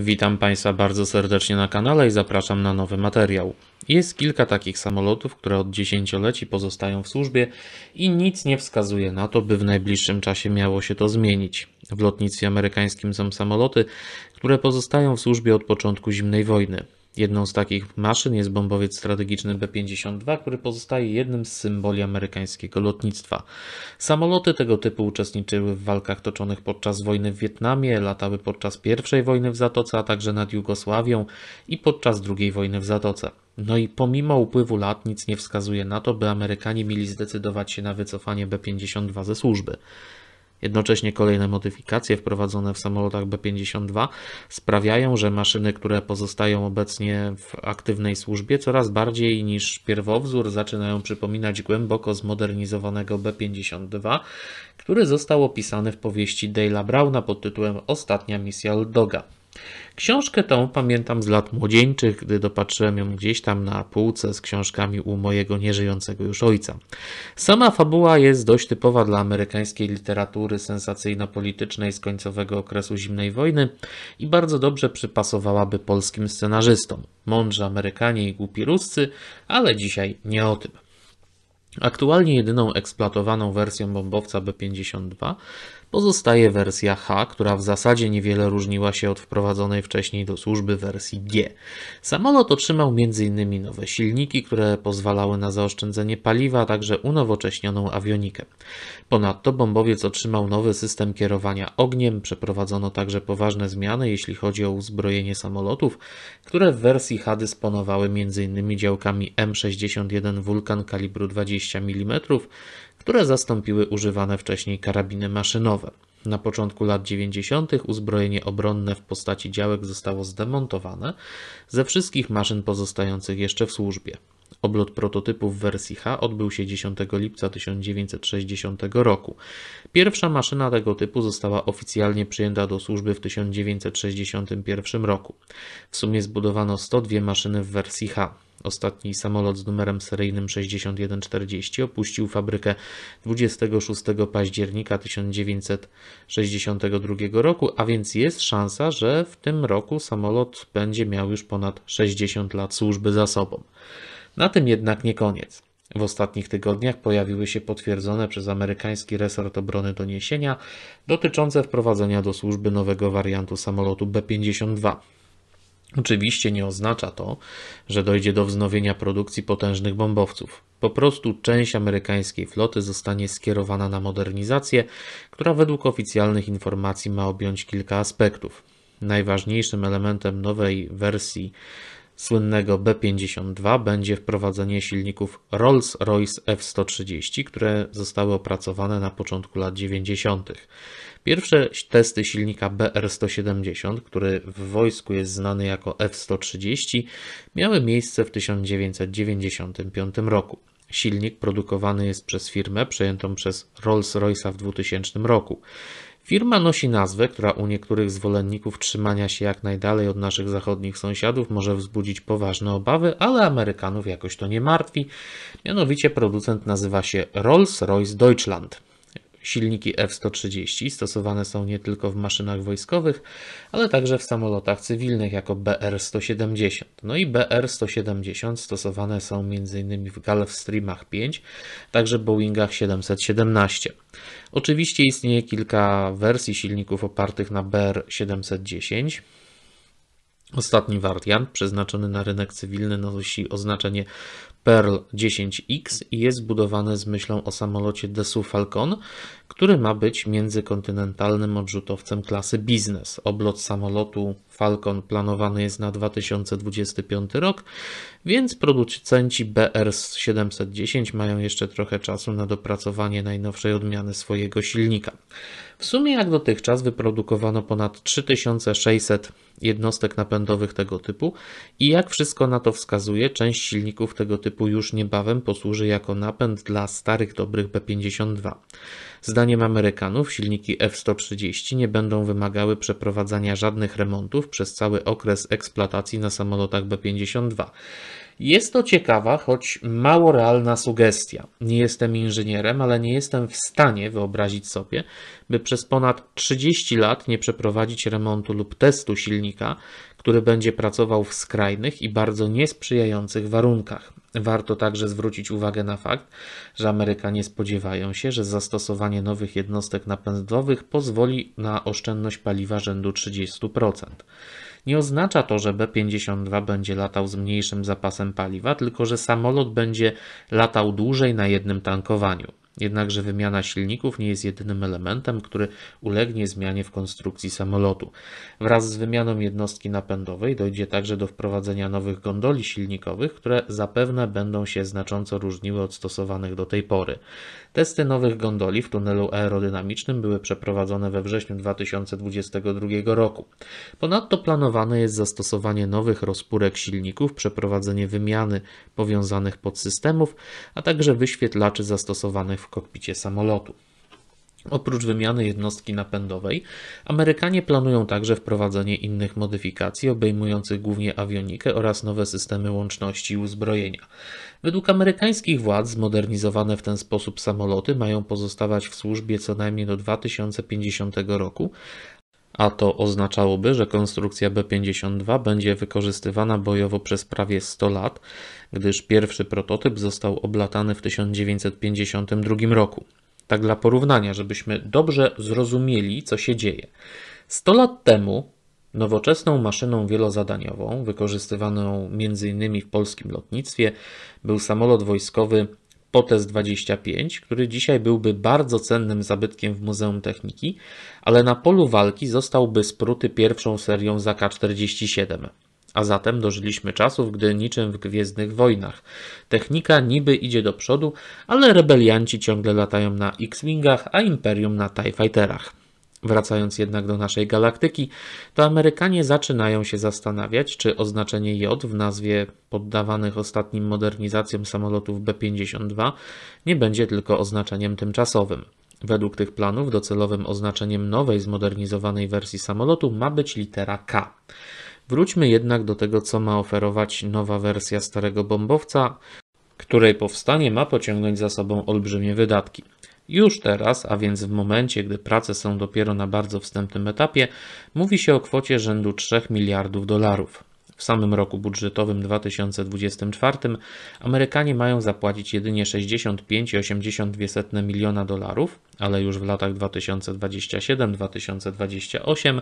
Witam Państwa bardzo serdecznie na kanale i zapraszam na nowy materiał. Jest kilka takich samolotów, które od dziesięcioleci pozostają w służbie i nic nie wskazuje na to, by w najbliższym czasie miało się to zmienić. W lotnictwie amerykańskim są samoloty, które pozostają w służbie od początku zimnej wojny. Jedną z takich maszyn jest bombowiec strategiczny B-52, który pozostaje jednym z symboli amerykańskiego lotnictwa. Samoloty tego typu uczestniczyły w walkach toczonych podczas wojny w Wietnamie, latały podczas I wojny w Zatoce, a także nad Jugosławią i podczas II wojny w Zatoce. No i pomimo upływu lat nic nie wskazuje na to, by Amerykanie mieli zdecydować się na wycofanie B-52 ze służby. Jednocześnie kolejne modyfikacje wprowadzone w samolotach B-52 sprawiają, że maszyny, które pozostają obecnie w aktywnej służbie, coraz bardziej niż pierwowzór zaczynają przypominać głęboko zmodernizowanego B-52, który został opisany w powieści Dale'a Browna pod tytułem Ostatnia misja Ldoga. Książkę tą pamiętam z lat młodzieńczych, gdy dopatrzyłem ją gdzieś tam na półce z książkami u mojego nieżyjącego już ojca. Sama fabuła jest dość typowa dla amerykańskiej literatury sensacyjno-politycznej z końcowego okresu zimnej wojny i bardzo dobrze przypasowałaby polskim scenarzystom. Mądrzy Amerykanie i głupi Ruscy, ale dzisiaj nie o tym. Aktualnie jedyną eksploatowaną wersją bombowca B-52 Pozostaje wersja H, która w zasadzie niewiele różniła się od wprowadzonej wcześniej do służby wersji G. Samolot otrzymał m.in. nowe silniki, które pozwalały na zaoszczędzenie paliwa, a także unowocześnioną awionikę. Ponadto bombowiec otrzymał nowy system kierowania ogniem, przeprowadzono także poważne zmiany, jeśli chodzi o uzbrojenie samolotów, które w wersji H dysponowały m.in. działkami M61 Vulcan kalibru 20 mm, które zastąpiły używane wcześniej karabiny maszynowe. Na początku lat 90. uzbrojenie obronne w postaci działek zostało zdemontowane ze wszystkich maszyn pozostających jeszcze w służbie. Oblot prototypów wersji H odbył się 10 lipca 1960 roku. Pierwsza maszyna tego typu została oficjalnie przyjęta do służby w 1961 roku. W sumie zbudowano 102 maszyny w wersji H. Ostatni samolot z numerem seryjnym 6140 opuścił fabrykę 26 października 1962 roku, a więc jest szansa, że w tym roku samolot będzie miał już ponad 60 lat służby za sobą. Na tym jednak nie koniec. W ostatnich tygodniach pojawiły się potwierdzone przez amerykański resort obrony doniesienia dotyczące wprowadzenia do służby nowego wariantu samolotu B-52. Oczywiście nie oznacza to, że dojdzie do wznowienia produkcji potężnych bombowców. Po prostu część amerykańskiej floty zostanie skierowana na modernizację, która według oficjalnych informacji ma objąć kilka aspektów. Najważniejszym elementem nowej wersji słynnego B52 będzie wprowadzenie silników Rolls-Royce F130, które zostały opracowane na początku lat 90. Pierwsze testy silnika BR170, który w wojsku jest znany jako F130, miały miejsce w 1995 roku. Silnik produkowany jest przez firmę przejętą przez Rolls-Royce'a w 2000 roku. Firma nosi nazwę, która u niektórych zwolenników trzymania się jak najdalej od naszych zachodnich sąsiadów może wzbudzić poważne obawy, ale Amerykanów jakoś to nie martwi. Mianowicie producent nazywa się Rolls-Royce Deutschland. Silniki F-130 stosowane są nie tylko w maszynach wojskowych, ale także w samolotach cywilnych jako BR-170. No i BR-170 stosowane są m.in. w Gulfstreamach 5, także Boeingach 717. Oczywiście istnieje kilka wersji silników opartych na BR-710. Ostatni wariant, przeznaczony na rynek cywilny, nosi oznaczenie Pearl 10X i jest zbudowane z myślą o samolocie Dassault Falcon, który ma być międzykontynentalnym odrzutowcem klasy biznes. Oblot samolotu Falcon planowany jest na 2025 rok, więc producenci BR-710 mają jeszcze trochę czasu na dopracowanie najnowszej odmiany swojego silnika. W sumie jak dotychczas wyprodukowano ponad 3600 jednostek napędowych tego typu i jak wszystko na to wskazuje, część silników tego typu typu już niebawem posłuży jako napęd dla starych dobrych B-52. Zdaniem Amerykanów silniki F-130 nie będą wymagały przeprowadzania żadnych remontów przez cały okres eksploatacji na samolotach B-52. Jest to ciekawa, choć mało realna sugestia. Nie jestem inżynierem, ale nie jestem w stanie wyobrazić sobie, by przez ponad 30 lat nie przeprowadzić remontu lub testu silnika, który będzie pracował w skrajnych i bardzo niesprzyjających warunkach. Warto także zwrócić uwagę na fakt, że Amerykanie spodziewają się, że zastosowanie nowych jednostek napędowych pozwoli na oszczędność paliwa rzędu 30%. Nie oznacza to, że B-52 będzie latał z mniejszym zapasem paliwa, tylko że samolot będzie latał dłużej na jednym tankowaniu. Jednakże wymiana silników nie jest jedynym elementem, który ulegnie zmianie w konstrukcji samolotu. Wraz z wymianą jednostki napędowej dojdzie także do wprowadzenia nowych gondoli silnikowych, które zapewne będą się znacząco różniły od stosowanych do tej pory. Testy nowych gondoli w tunelu aerodynamicznym były przeprowadzone we wrześniu 2022 roku. Ponadto planowane jest zastosowanie nowych rozpórek silników, przeprowadzenie wymiany powiązanych podsystemów, a także wyświetlaczy zastosowanych w kokpicie samolotu. Oprócz wymiany jednostki napędowej, Amerykanie planują także wprowadzenie innych modyfikacji obejmujących głównie awionikę oraz nowe systemy łączności i uzbrojenia. Według amerykańskich władz zmodernizowane w ten sposób samoloty mają pozostawać w służbie co najmniej do 2050 roku, a to oznaczałoby, że konstrukcja B-52 będzie wykorzystywana bojowo przez prawie 100 lat, gdyż pierwszy prototyp został oblatany w 1952 roku. Tak dla porównania, żebyśmy dobrze zrozumieli, co się dzieje. 100 lat temu nowoczesną maszyną wielozadaniową, wykorzystywaną m.in. w polskim lotnictwie, był samolot wojskowy Potes 25, który dzisiaj byłby bardzo cennym zabytkiem w Muzeum Techniki, ale na polu walki zostałby spruty pierwszą serią ZK-47. A zatem dożyliśmy czasów, gdy niczym w Gwiezdnych Wojnach. Technika niby idzie do przodu, ale rebelianci ciągle latają na X-Wingach, a Imperium na TIE Fighterach. Wracając jednak do naszej galaktyki, to Amerykanie zaczynają się zastanawiać, czy oznaczenie J w nazwie poddawanych ostatnim modernizacjom samolotów B-52 nie będzie tylko oznaczeniem tymczasowym. Według tych planów docelowym oznaczeniem nowej, zmodernizowanej wersji samolotu ma być litera K. Wróćmy jednak do tego, co ma oferować nowa wersja starego bombowca, której powstanie ma pociągnąć za sobą olbrzymie wydatki. Już teraz, a więc w momencie, gdy prace są dopiero na bardzo wstępnym etapie, mówi się o kwocie rzędu 3 miliardów dolarów. W samym roku budżetowym 2024 Amerykanie mają zapłacić jedynie 65,82 miliona dolarów, ale już w latach 2027-2028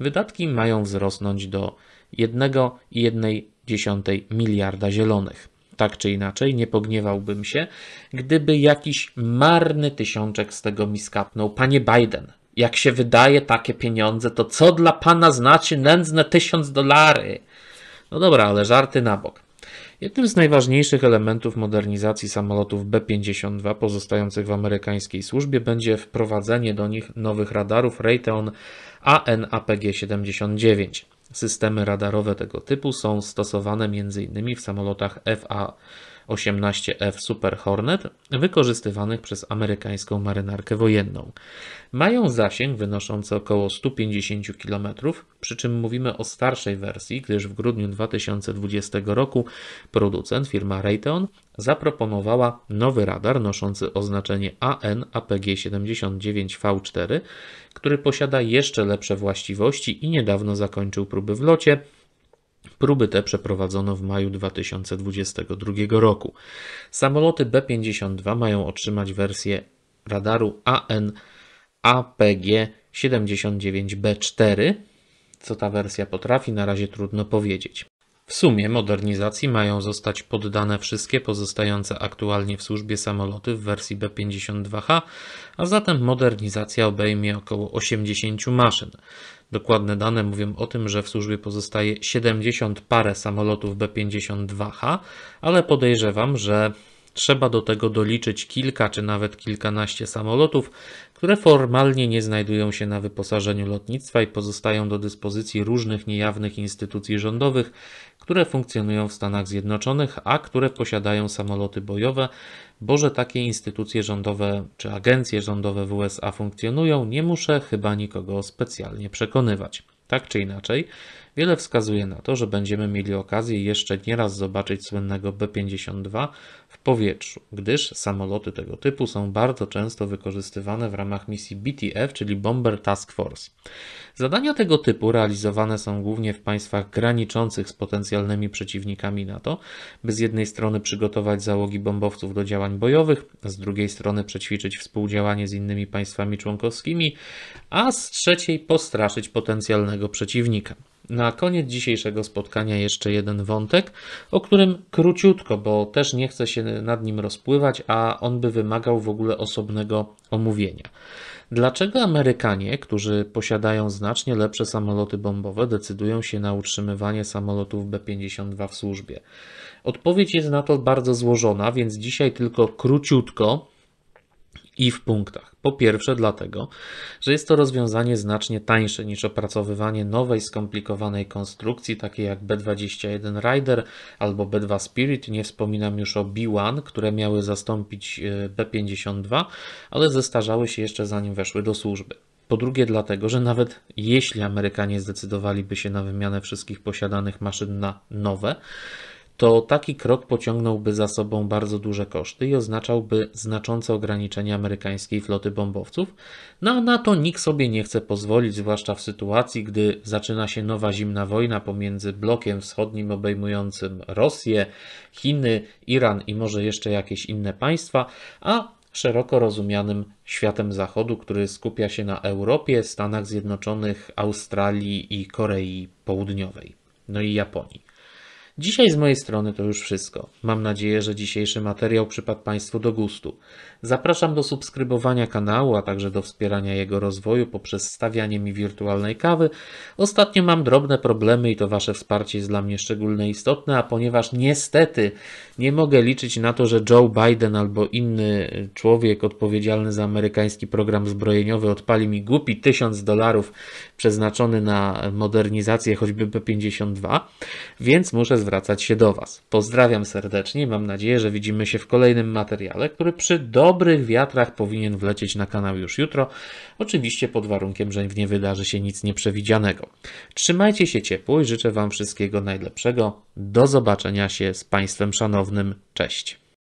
wydatki mają wzrosnąć do 1,1 miliarda zielonych tak czy inaczej, nie pogniewałbym się, gdyby jakiś marny tysiączek z tego mi skapnął. Panie Biden, jak się wydaje takie pieniądze, to co dla pana znaczy nędzne tysiąc dolary? No dobra, ale żarty na bok. Jednym z najważniejszych elementów modernizacji samolotów B-52 pozostających w amerykańskiej służbie będzie wprowadzenie do nich nowych radarów Raytheon AN-APG-79. Systemy radarowe tego typu są stosowane m.in. w samolotach FA F-18F Super Hornet wykorzystywanych przez amerykańską marynarkę wojenną. Mają zasięg wynoszący około 150 km, przy czym mówimy o starszej wersji, gdyż w grudniu 2020 roku producent firma Raytheon zaproponowała nowy radar noszący oznaczenie AN-APG-79V4, który posiada jeszcze lepsze właściwości i niedawno zakończył próby w locie Próby te przeprowadzono w maju 2022 roku. Samoloty B-52 mają otrzymać wersję radaru AN APG 79B4. Co ta wersja potrafi, na razie trudno powiedzieć. W sumie modernizacji mają zostać poddane wszystkie pozostające aktualnie w służbie samoloty w wersji B-52H, a zatem modernizacja obejmie około 80 maszyn. Dokładne dane mówią o tym, że w służbie pozostaje 70 parę samolotów B-52H, ale podejrzewam, że Trzeba do tego doliczyć kilka czy nawet kilkanaście samolotów, które formalnie nie znajdują się na wyposażeniu lotnictwa i pozostają do dyspozycji różnych niejawnych instytucji rządowych, które funkcjonują w Stanach Zjednoczonych, a które posiadają samoloty bojowe, bo że takie instytucje rządowe czy agencje rządowe w USA funkcjonują, nie muszę chyba nikogo specjalnie przekonywać. Tak czy inaczej, Wiele wskazuje na to, że będziemy mieli okazję jeszcze nieraz zobaczyć słynnego B-52 w powietrzu, gdyż samoloty tego typu są bardzo często wykorzystywane w ramach misji BTF, czyli Bomber Task Force. Zadania tego typu realizowane są głównie w państwach graniczących z potencjalnymi przeciwnikami NATO, by z jednej strony przygotować załogi bombowców do działań bojowych, z drugiej strony przećwiczyć współdziałanie z innymi państwami członkowskimi, a z trzeciej postraszyć potencjalnego przeciwnika. Na koniec dzisiejszego spotkania jeszcze jeden wątek, o którym króciutko, bo też nie chcę się nad nim rozpływać, a on by wymagał w ogóle osobnego omówienia. Dlaczego Amerykanie, którzy posiadają znacznie lepsze samoloty bombowe, decydują się na utrzymywanie samolotów B-52 w służbie? Odpowiedź jest na to bardzo złożona, więc dzisiaj tylko króciutko i w punktach. Po pierwsze, dlatego, że jest to rozwiązanie znacznie tańsze niż opracowywanie nowej, skomplikowanej konstrukcji, takiej jak B21 Rider albo B2 Spirit. Nie wspominam już o B1, które miały zastąpić e, B52, ale zestarzały się jeszcze zanim weszły do służby. Po drugie, dlatego, że nawet jeśli Amerykanie zdecydowaliby się na wymianę wszystkich posiadanych maszyn na nowe, to taki krok pociągnąłby za sobą bardzo duże koszty i oznaczałby znaczące ograniczenie amerykańskiej floty bombowców, no a na to nikt sobie nie chce pozwolić, zwłaszcza w sytuacji, gdy zaczyna się nowa zimna wojna pomiędzy blokiem wschodnim obejmującym Rosję, Chiny, Iran i może jeszcze jakieś inne państwa, a szeroko rozumianym światem Zachodu, który skupia się na Europie, Stanach Zjednoczonych, Australii i Korei Południowej, no i Japonii. Dzisiaj z mojej strony to już wszystko. Mam nadzieję, że dzisiejszy materiał przypadł Państwu do gustu. Zapraszam do subskrybowania kanału, a także do wspierania jego rozwoju poprzez stawianie mi wirtualnej kawy. Ostatnio mam drobne problemy i to Wasze wsparcie jest dla mnie szczególnie istotne, a ponieważ niestety nie mogę liczyć na to, że Joe Biden albo inny y, człowiek odpowiedzialny za amerykański program zbrojeniowy odpali mi głupi tysiąc dolarów przeznaczony na modernizację choćby B-52, więc muszę zwrócić zwracać się do Was. Pozdrawiam serdecznie i mam nadzieję, że widzimy się w kolejnym materiale, który przy dobrych wiatrach powinien wlecieć na kanał już jutro. Oczywiście pod warunkiem, że nie wydarzy się nic nieprzewidzianego. Trzymajcie się ciepło i życzę Wam wszystkiego najlepszego. Do zobaczenia się z Państwem szanownym. Cześć.